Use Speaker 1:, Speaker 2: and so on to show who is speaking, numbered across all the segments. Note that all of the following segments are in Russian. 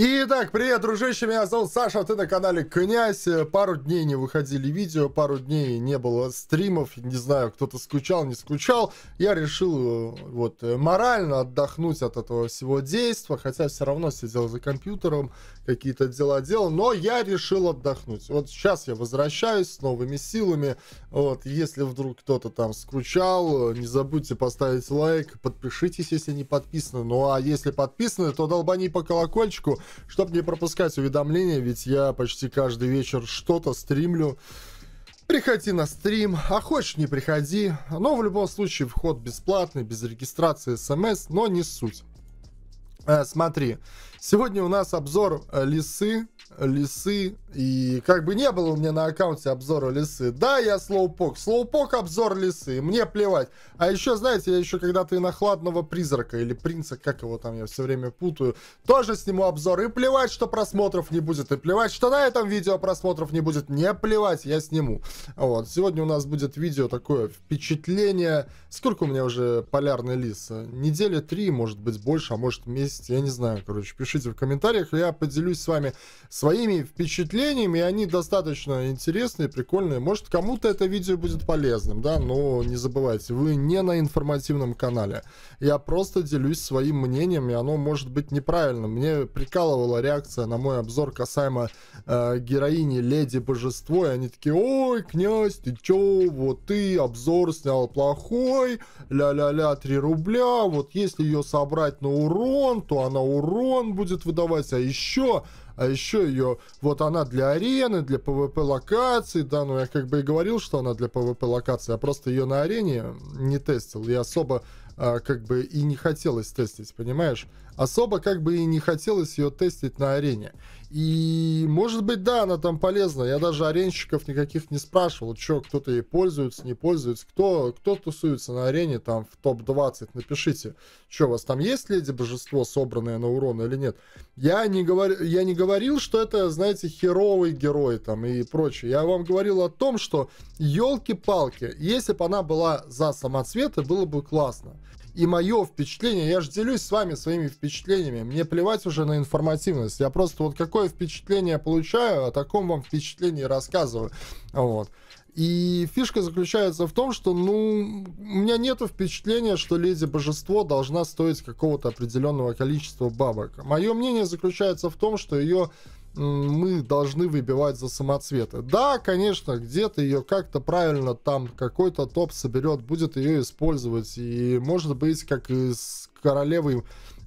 Speaker 1: Итак, привет, дружище, меня зовут Саша, а ты на канале Князь. Э, пару дней не выходили видео, пару дней не было стримов, не знаю, кто-то скучал, не скучал. Я решил э, вот э, морально отдохнуть от этого всего действия, хотя все равно сидел за компьютером какие-то дела делал, но я решил отдохнуть. Вот сейчас я возвращаюсь с новыми силами. Вот, если вдруг кто-то там скучал, не забудьте поставить лайк, подпишитесь, если не подписаны. Ну а если подписаны, то долбани по колокольчику, чтобы не пропускать уведомления, ведь я почти каждый вечер что-то стримлю. Приходи на стрим, а хочешь не приходи, но в любом случае вход бесплатный, без регистрации смс, эм но не суть. Э, смотри, сегодня у нас обзор э, лисы, лисы, и как бы не было у меня на аккаунте обзора лисы. Да, я слоупок, слоупок обзор лисы, мне плевать. А еще, знаете, я еще когда-то и на хладного призрака, или принца, как его там, я все время путаю, тоже сниму обзор, и плевать, что просмотров не будет, и плевать, что на этом видео просмотров не будет, не плевать, я сниму. Вот, сегодня у нас будет видео такое впечатление, сколько у меня уже полярный лис? Недели три, может быть, больше, а может месяц есть, я не знаю, короче, пишите в комментариях, я поделюсь с вами своими впечатлениями, они достаточно интересные, прикольные, может, кому-то это видео будет полезным, да, но не забывайте, вы не на информативном канале, я просто делюсь своим мнением, и оно может быть неправильным, мне прикалывала реакция на мой обзор касаемо э, героини Леди Божество, и они такие, ой, князь, ты чё, вот ты обзор снял плохой, ля-ля-ля, 3 рубля, вот если ее собрать на урон, то она урон будет выдавать, а еще, а еще ее, вот она для арены, для PvP локации, да, ну я как бы и говорил, что она для PvP локации, я просто ее на арене не тестил, я особо а, как бы и не хотелось тестить, понимаешь? Особо как бы и не хотелось ее тестить на арене. И, может быть, да, она там полезна. Я даже аренщиков никаких не спрашивал, че кто-то ей пользуется, не пользуется. Кто, кто тусуется на арене там в топ-20, напишите, что у вас там есть леди-божество, собранное на урон или нет. Я не, говор... я не говорил, что это, знаете, херовый герой там и прочее. Я вам говорил о том, что елки-палки, если бы она была за самоцветы, было бы классно и мое впечатление. Я же делюсь с вами своими впечатлениями. Мне плевать уже на информативность. Я просто вот какое впечатление получаю, о таком вам впечатлении рассказываю. Вот. И фишка заключается в том, что, ну, у меня нету впечатления, что Леди Божество должна стоить какого-то определенного количества бабок. Мое мнение заключается в том, что ее мы должны выбивать за самоцветы. Да, конечно, где-то ее как-то правильно там какой-то топ соберет, будет ее использовать. И может быть, как и с королевой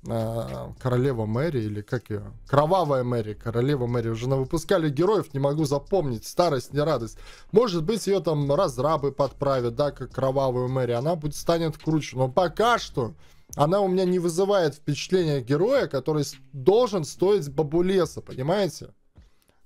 Speaker 1: а, королева Мэри или как ее? Кровавая Мэри, королева Мэри. Уже на выпускали героев, не могу запомнить. Старость, не радость. Может быть, ее там разрабы подправят, да, как кровавую Мэри. Она будет станет круче. Но пока что она у меня не вызывает впечатления героя, который должен стоить бабу понимаете?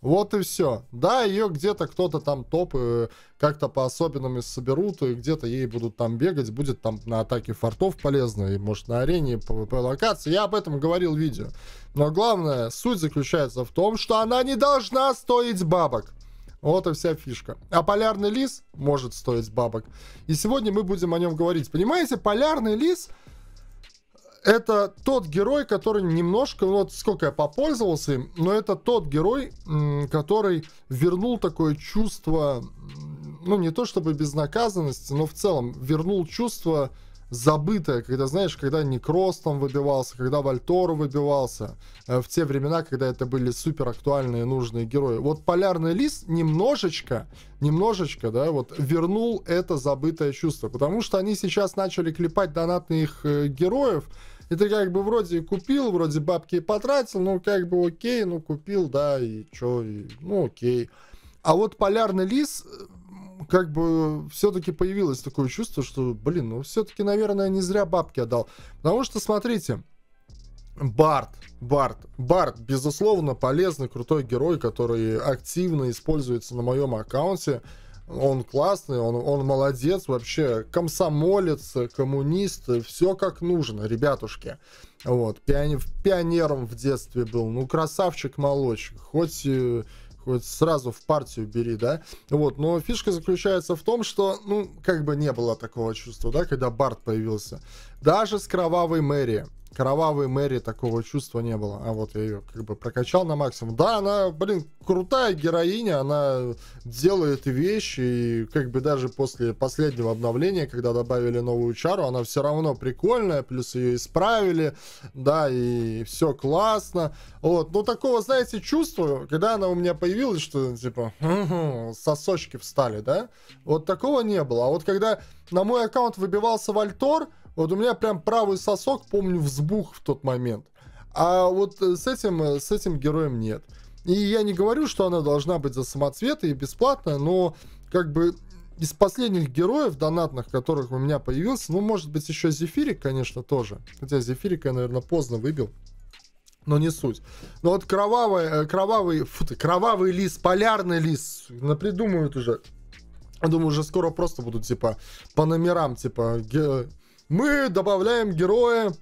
Speaker 1: Вот и все. Да, ее где-то кто-то там топы э, как-то по-особенному соберут, и где-то ей будут там бегать, будет там на атаке фортов полезно, и может на арене, по, по локации. Я об этом говорил в видео. Но главное, суть заключается в том, что она не должна стоить бабок. Вот и вся фишка. А полярный лис может стоить бабок. И сегодня мы будем о нем говорить. Понимаете, полярный лис это тот герой, который немножко, ну, вот сколько я попользовался им, но это тот герой, который вернул такое чувство, ну не то чтобы безнаказанности, но в целом вернул чувство забытое, когда, знаешь, когда Некрос там выбивался, когда Вальтор выбивался, э, в те времена, когда это были супер актуальные нужные герои. Вот Полярный Лис немножечко, немножечко, да, вот вернул это забытое чувство, потому что они сейчас начали клепать донатных э, героев, и ты как бы вроде купил, вроде бабки потратил, ну как бы окей, ну купил, да, и чё, и, ну окей. А вот полярный лис, э, как бы все-таки появилось такое чувство, что, блин, ну все-таки, наверное, не зря бабки отдал. Потому что, смотрите, Барт, Барт, Барт, безусловно, полезный, крутой герой, который активно используется на моем аккаунте он классный, он, он молодец, вообще комсомолец, коммунист, все как нужно, ребятушки. Вот, пионер, пионером в детстве был, ну, красавчик молочек, хоть э, хоть сразу в партию бери, да, вот, но фишка заключается в том, что, ну, как бы не было такого чувства, да, когда Барт появился, даже с Кровавой Мэри, кровавой Мэри такого чувства не было. А вот я ее как бы прокачал на максимум. Да, она, блин, крутая героиня, она делает вещи, и как бы даже после последнего обновления, когда добавили новую чару, она все равно прикольная, плюс ее исправили, да, и все классно. Вот, ну такого, знаете, чувства, когда она у меня появилась, что типа сосочки встали, да, вот такого не было. А вот когда на мой аккаунт выбивался Вальтор, вот у меня прям правый сосок, помню, взбух в тот момент. А вот э, с этим, э, с этим героем нет. И я не говорю, что она должна быть за самоцветы и бесплатная, но как бы из последних героев донатных, которых у меня появился, ну, может быть, еще Зефирик, конечно, тоже. Хотя Зефирика я, наверное, поздно выбил. Но не суть. Но вот кровавый, э, кровавый, фу ты, кровавый лис, полярный лис, напридумывают уже. Я думаю, уже скоро просто будут, типа, по номерам, типа, ге- мы добавляем героя,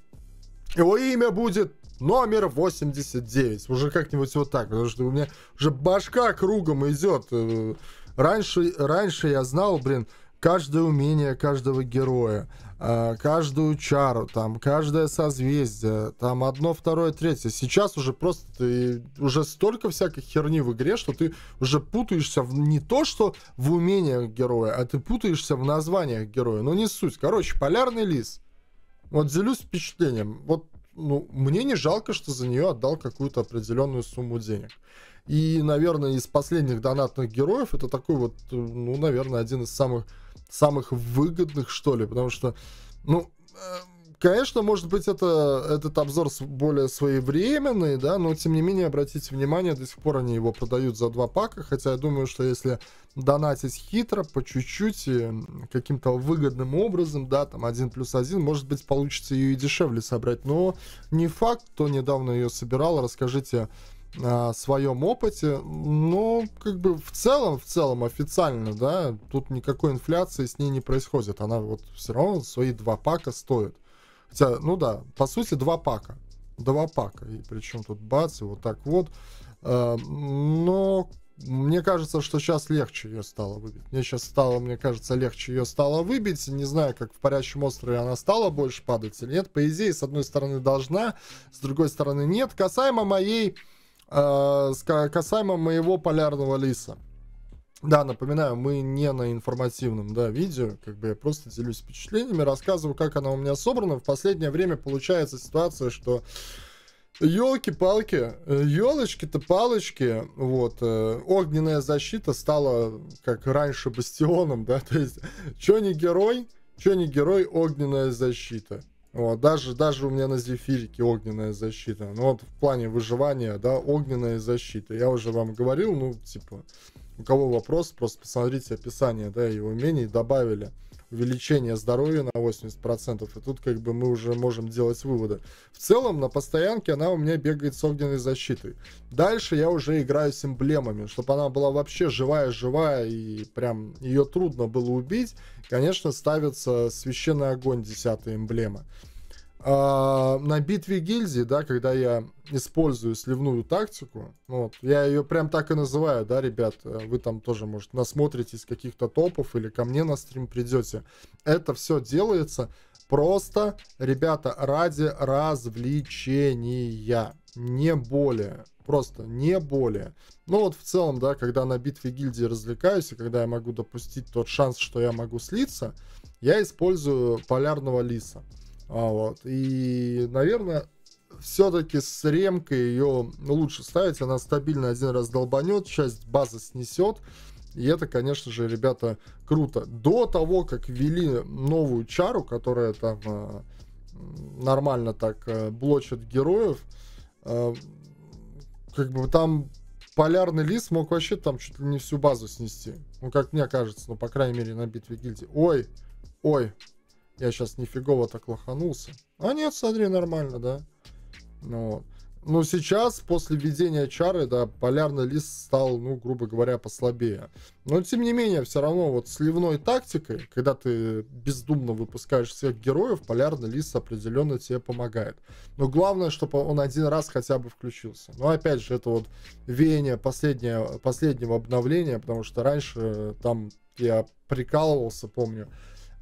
Speaker 1: его имя будет номер 89. Уже как-нибудь вот так, потому что у меня уже башка кругом идет. Э, раньше, раньше я знал, блин, каждое умение каждого героя, э, каждую чару, там, каждое созвездие, там, одно, второе, третье. Сейчас уже просто ты, уже столько всякой херни в игре, что ты уже путаешься в, не то, что в умениях героя, а ты путаешься в названиях героя. но ну, не суть. Короче, полярный лис. Вот делюсь впечатлением. Вот ну, мне не жалко, что за нее отдал какую-то определенную сумму денег. И, наверное, из последних донатных героев это такой вот, э, ну, наверное, один из самых самых выгодных, что ли, потому что, ну, э, конечно, может быть, это, этот обзор более своевременный, да, но, тем не менее, обратите внимание, до сих пор они его продают за два пака, хотя я думаю, что если донатить хитро, по чуть-чуть, и каким-то выгодным образом, да, там, один плюс один, может быть, получится ее и дешевле собрать, но не факт, кто недавно ее собирал, расскажите, о своем опыте, но как бы в целом, в целом официально, да, тут никакой инфляции с ней не происходит. Она вот все равно свои два пака стоит. Хотя, ну да, по сути два пака. Два пака. И причем тут бац, и вот так вот. Эм, но мне кажется, что сейчас легче ее стало выбить. Мне сейчас стало, мне кажется, легче ее стало выбить. Не знаю, как в «Парящем острове» она стала больше падать или нет. По идее, с одной стороны должна, с другой стороны нет. Касаемо моей Э, касаемо моего полярного лиса. Да, напоминаю, мы не на информативном, да, видео, как бы я просто делюсь впечатлениями, рассказываю, как она у меня собрана. В последнее время получается ситуация, что елки-палки, елочки-то э, палочки, вот, э, огненная защита стала, как раньше, бастионом, да, то есть, что не герой, что не герой, огненная защита. Вот, даже, даже у меня на зефирике огненная защита. Ну вот в плане выживания, да, огненная защита. Я уже вам говорил, ну, типа, у кого вопрос, просто посмотрите описание, да, его умений добавили увеличение здоровья на 80%. И тут как бы мы уже можем делать выводы. В целом на постоянке она у меня бегает с огненной защитой. Дальше я уже играю с эмблемами, чтобы она была вообще живая-живая и прям ее трудно было убить. Конечно, ставится священный огонь 10 эмблема. эмблема а, на битве гильдии, да, когда я использую сливную тактику, ну вот, я ее прям так и называю, да, ребят, э, вы там тоже, может, насмотритесь каких-то топов или ко мне на стрим придете. Это все делается просто, ребята, ради развлечения, не более. Просто не более. Ну вот в целом, да, когда на битве гильдии развлекаюсь, и когда я могу допустить тот шанс, что я могу слиться, я использую полярного лиса. А вот. И, наверное, все-таки с ремкой ее ну, лучше ставить. Она стабильно один раз долбанет, часть базы снесет. И это, конечно же, ребята, круто. До того, как ввели новую чару, которая там э, нормально так э, блочит героев, э, как бы там полярный лист мог вообще там чуть ли не всю базу снести. Ну, как мне кажется, ну, по крайней мере, на битве гильдии. Ой, ой, я сейчас нифигово так лоханулся. А нет, смотри, нормально, да. Ну, вот. Но сейчас, после введения чары, да, полярный лист стал, ну, грубо говоря, послабее. Но, тем не менее, все равно вот сливной тактикой, когда ты бездумно выпускаешь всех героев, полярный лист определенно тебе помогает. Но главное, чтобы он один раз хотя бы включился. Но, опять же, это вот веяние последнее, последнего обновления, потому что раньше э, там я прикалывался, помню,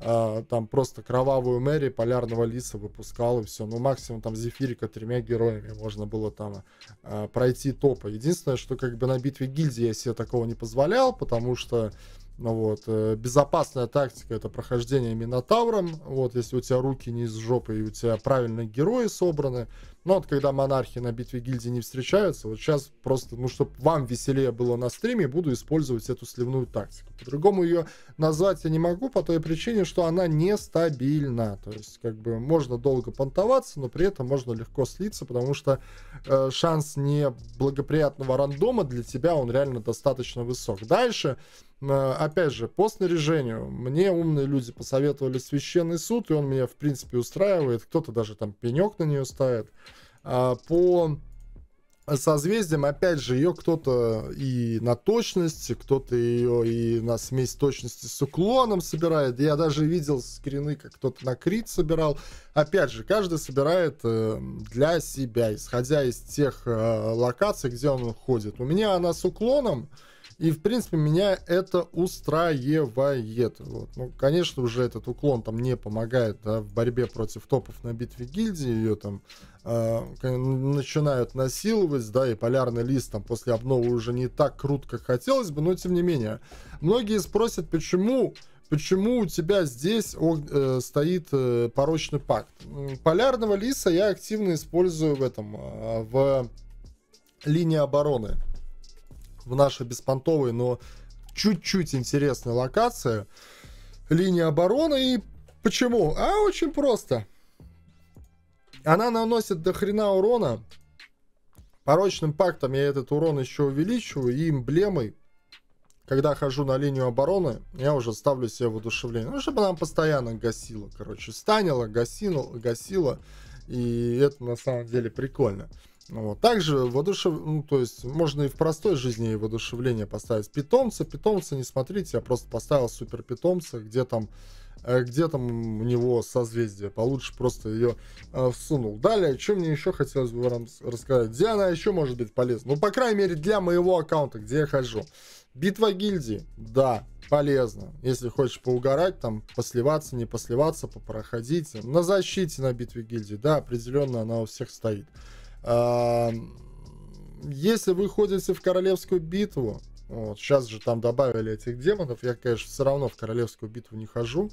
Speaker 1: а, там просто кровавую Мэри, полярного лиса выпускал и все. Ну, максимум там Зефирика тремя героями можно было там а, пройти топа. Единственное, что как бы на битве гильдии я себе такого не позволял, потому что ну вот, э, безопасная тактика это прохождение Минотавром. Вот, если у тебя руки не из жопы и у тебя правильные герои собраны, но ну, вот когда монархи на битве гильдии не встречаются, вот сейчас просто, ну чтобы вам веселее было на стриме, буду использовать эту сливную тактику. По-другому ее назвать я не могу по той причине, что она нестабильна. То есть как бы можно долго понтоваться, но при этом можно легко слиться, потому что э, шанс неблагоприятного рандома для тебя он реально достаточно высок. Дальше э, опять же, по снаряжению, мне умные люди посоветовали священный суд, и он меня, в принципе, устраивает. Кто-то даже там пенек на нее ставит. А, по созвездием, опять же, ее кто-то и на точности, кто-то ее и на смесь точности с уклоном собирает. Я даже видел скрины, как кто-то на крит собирал. Опять же, каждый собирает э, для себя, исходя из тех э, локаций, где он ходит. У меня она с уклоном, и, в принципе, меня это устраивает. Вот. Ну, конечно, уже этот уклон там не помогает да, в борьбе против топов на битве гильдии. Ее там э, начинают насиловать, да, и полярный лист там после обновы уже не так крут, как хотелось бы, но тем не менее. Многие спросят, почему почему у тебя здесь э, стоит э, порочный пакт. Полярного лиса я активно использую в этом, э, в линии обороны в нашей беспонтовой, но чуть-чуть интересной локации линия обороны. И почему? А очень просто. Она наносит до хрена урона. Порочным пактом я этот урон еще увеличиваю и эмблемой. Когда хожу на линию обороны, я уже ставлю себе в воодушевление. Ну, чтобы она постоянно гасила, короче. Станила, гасила, гасила. И это на самом деле прикольно. Вот. Также воодушев... ну, то есть можно и в простой жизни воодушевление поставить. Питомца, питомца не смотрите, я просто поставил супер питомца, где там э, где там у него созвездие получше просто ее э, всунул. Далее, что мне еще хотелось бы вам рассказать, где она еще может быть полезна. Ну, по крайней мере, для моего аккаунта, где я хожу. Битва гильдии, да, полезно. Если хочешь поугарать, там, посливаться, не посливаться, попроходить. На защите на битве гильдии, да, определенно она у всех стоит. Если вы ходите в королевскую битву, вот, сейчас же там добавили этих демонов, я, конечно, все равно в королевскую битву не хожу,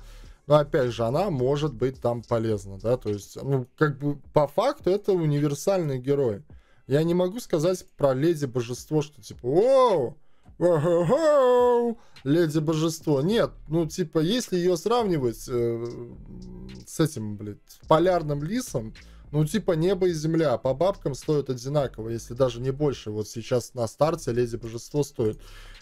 Speaker 1: но опять же, она может быть там полезна, да, то есть, ну, как бы по факту это универсальный герой. Я не могу сказать про леди божество, что типа, оу, ого Леди Божество. Нет, ну типа, если ее сравнивать э, с этим, блядь, полярным лисом, ну, типа небо и земля. А по бабкам стоят одинаково, если даже не больше. Вот сейчас на старте Леди Божество стоит.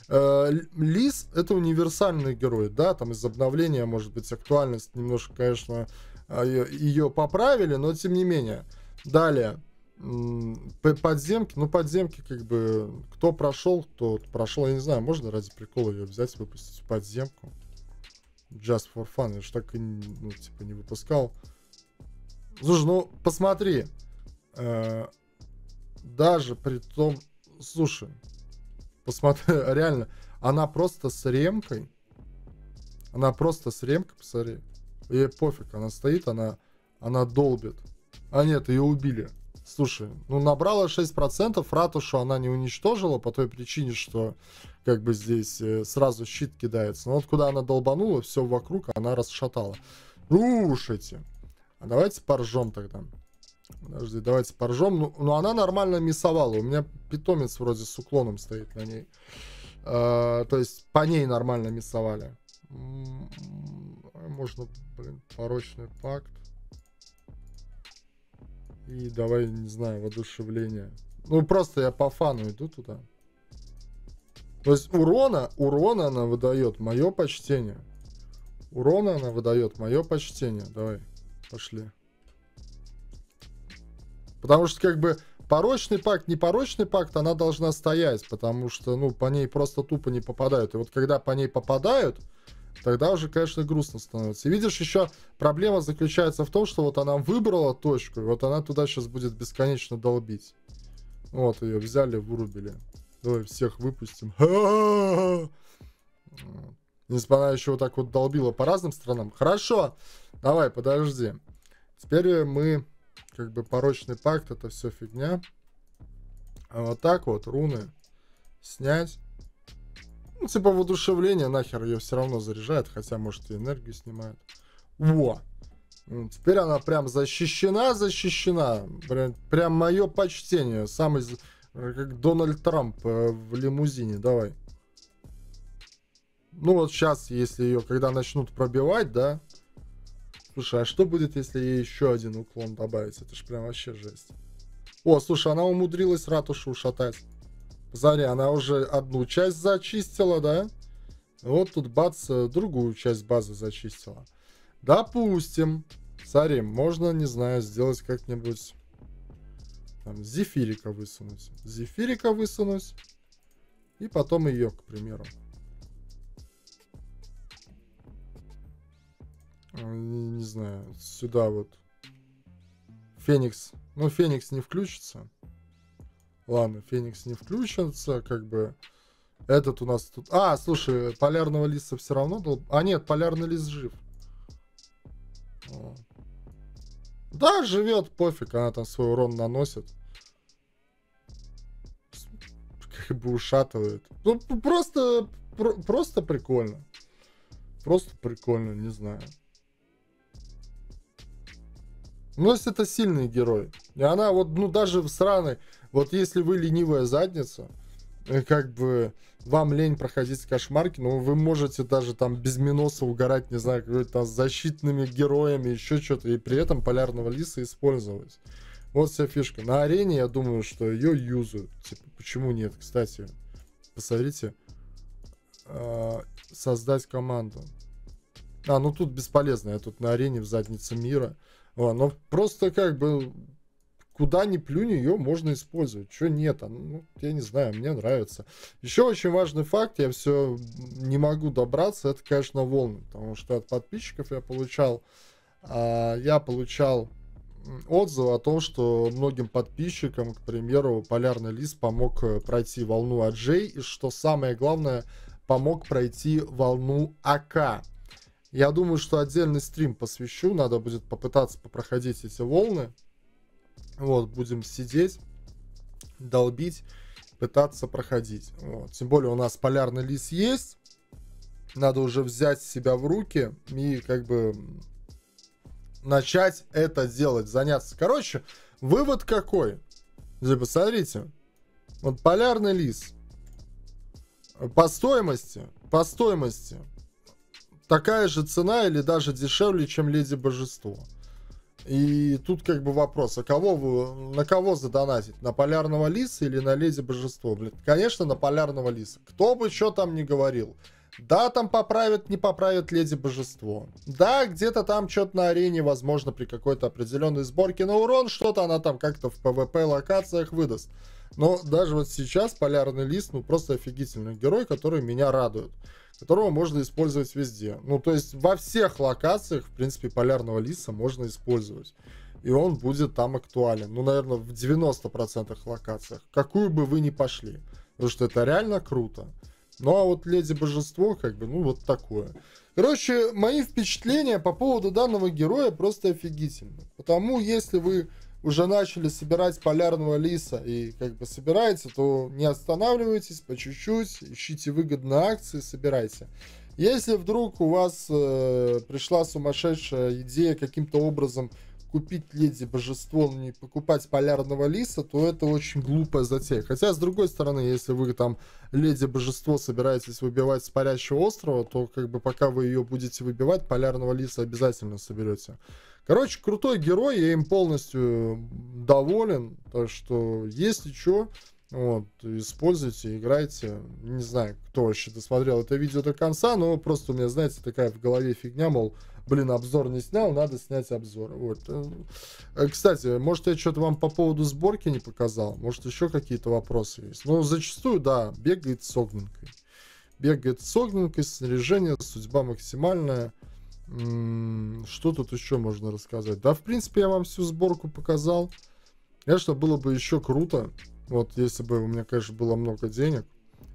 Speaker 1: Э, Лис это универсальный герой, да, там из обновления, может быть, актуальность немножко, конечно, а, ее поправили, но тем не менее. Далее. Подземки, ну подземки как бы, кто прошел, кто прошел, я не знаю, можно ради прикола ее взять, выпустить подземку? Just for fun, я же так и ну, типа не выпускал. Слушай, ну посмотри. Э, даже при том, слушай, посмотри, реально, она просто с ремкой. Она просто с ремкой, посмотри. Ей пофиг, она стоит, она, она долбит. А нет, ее убили. Слушай, ну набрала 6%, ратушу она не уничтожила по той причине, что как бы здесь э, сразу щит кидается. Но вот куда она долбанула, все вокруг она расшатала. Рушите. А давайте поржем тогда. Подожди, давайте поржем. Ну, ну, она нормально мисовала. У меня питомец вроде с уклоном стоит на ней. Э, то есть по ней нормально мисовали. М-м-м, можно, блин, порочный факт. И давай, не знаю, воодушевление. Ну, просто я по фану иду туда. То есть урона, урона она выдает, мое почтение. Урона она выдает, мое почтение. Давай. Пошли. Потому что, как бы, порочный пакт, непорочный пакт, она должна стоять, потому что, ну, по ней просто тупо не попадают. И вот когда по ней попадают, тогда уже, конечно, грустно становится. И видишь, еще проблема заключается в том, что вот она выбрала точку, и вот она туда сейчас будет бесконечно долбить. Вот, ее взяли, вырубили. Давай всех выпустим. Несмотря еще вот так вот долбила по разным странам. Хорошо, давай, подожди. Теперь мы, как бы, порочный пакт, это все фигня. А вот так вот, руны снять. Ну, типа воодушевление, нахер ее все равно заряжает, хотя, может, и энергию снимает. Во! Теперь она прям защищена, защищена. Прям, прям мое почтение. Самый, э, как Дональд Трамп э, в лимузине, давай. Ну вот сейчас, если ее, когда начнут пробивать, да. Слушай, а что будет, если ей еще один уклон добавить? Это ж прям вообще жесть. О, слушай, она умудрилась ратушу ушатать. Посмотри, она уже одну часть зачистила, да? Вот тут бац, э, другую часть базы зачистила. Допустим. Смотри, можно, не знаю, сделать как-нибудь... Там, зефирика высунуть. Зефирика высунуть. И потом ее, к примеру. не, не знаю, сюда вот. Феникс. Ну, Феникс не включится. Ладно, Феникс не включится, как бы... Этот у нас тут... А, слушай, полярного лиса все равно... Дол... А нет, полярный лис жив. О. Да, живет, пофиг, она там свой урон наносит. Как бы ушатывает. Ну, просто... Про просто прикольно. Просто прикольно, не знаю. Ну, это сильный герой. И она вот, ну, даже в сраной... Вот если вы ленивая задница, э, как бы вам лень проходить кошмарки, но вы можете даже там без миноса угорать, не знаю, какой-то защитными героями, еще что-то, и при этом полярного лиса использовать. Вот вся фишка. На арене, я думаю, что ее юзают. Типа, почему нет? Кстати, посмотрите. Э, создать команду. А, ну тут бесполезно. Я тут на арене в заднице мира. О, Но просто как бы куда ни плюнь, ее можно использовать. Что нет? А, ну, я не знаю, мне нравится. Еще очень важный факт, я все не могу добраться, это, конечно, волны. Потому что от подписчиков я получал, а, я получал отзывы о том, что многим подписчикам, к примеру, Полярный Лист помог э, пройти волну Аджей, и что самое главное, помог пройти волну АК. Я думаю, что отдельный стрим посвящу. Надо будет попытаться попроходить эти волны. Вот, будем сидеть, долбить, пытаться проходить. Вот. Тем более у нас полярный лис есть. Надо уже взять себя в руки и как бы начать это делать, заняться. Короче, вывод какой? Типа, смотрите, вот полярный лис по стоимости, по стоимости такая же цена или даже дешевле, чем Леди Божество. И тут как бы вопрос, а кого вы, на кого задонатить? На Полярного Лиса или на Леди Божество? Блин, конечно, на Полярного Лиса. Кто бы что там ни говорил. Да, там поправят, не поправят Леди Божество. Да, где-то там что-то на арене, возможно, при какой-то определенной сборке на урон, что-то она там как-то в ПВП локациях выдаст. Но даже вот сейчас полярный лист, ну, просто офигительный герой, который меня радует которого можно использовать везде. Ну, то есть во всех локациях, в принципе, полярного лиса можно использовать. И он будет там актуален. Ну, наверное, в 90% локациях. Какую бы вы ни пошли. Потому что это реально круто. Ну, а вот Леди Божество, как бы, ну, вот такое. Короче, мои впечатления по поводу данного героя просто офигительны. Потому если вы уже начали собирать полярного лиса и как бы собираете, то не останавливайтесь по чуть-чуть, ищите выгодные акции, собирайте. Если вдруг у вас э, пришла сумасшедшая идея каким-то образом купить леди божество, но не покупать полярного лиса, то это очень глупая затея. Хотя, с другой стороны, если вы там леди божество собираетесь выбивать с парящего острова, то как бы пока вы ее будете выбивать, полярного лиса обязательно соберете. Короче, крутой герой, я им полностью доволен. Так что, если что, вот, используйте, играйте. Не знаю, кто вообще досмотрел это видео до конца, но просто у меня, знаете, такая в голове фигня, мол, блин, обзор не снял, надо снять обзор. Вот. Э, кстати, может, я что-то вам по поводу сборки не показал? Может, еще какие-то вопросы есть? Ну, зачастую, да, бегает с огненкой. Бегает с огненкой, снаряжение, судьба максимальная. Что тут еще можно рассказать? Да, в принципе, я вам всю сборку показал. Конечно, было бы еще круто, вот если бы у меня, конечно, было много денег,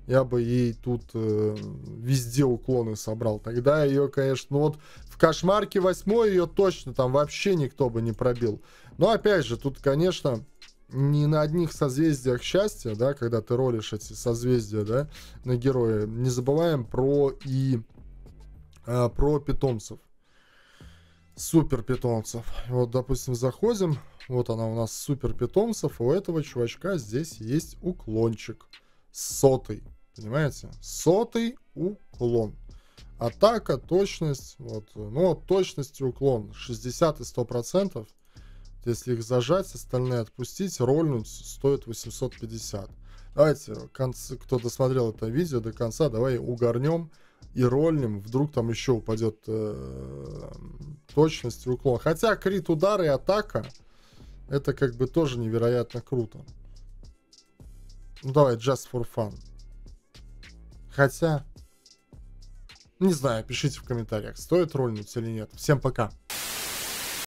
Speaker 1: я бы ей тут э, везде уклоны собрал. Тогда ее, конечно, ну вот в кошмарке восьмой ее точно там вообще никто бы не пробил. Но опять же, тут, конечно, не на одних созвездиях счастья, да, когда ты ролишь эти созвездия, да, на героя. Не забываем про и э, про питомцев. Супер питомцев. Вот, допустим, заходим. Вот она у нас супер питомцев. У этого чувачка здесь есть уклончик сотый. Понимаете? Сотый уклон. Атака, точность, вот, ну, точность и уклон 60 и 100 процентов. Если их зажать, остальные отпустить, рольнуть стоит 850. Давайте, конце, кто досмотрел это видео до конца, давай угорнем и рольнем. Вдруг там еще упадет э, точность и уклон. Хотя крит, удар и атака, это как бы тоже невероятно круто. Ну давай, just for fun. Хотя, не знаю, пишите в комментариях, стоит рольнуть или нет. Всем пока.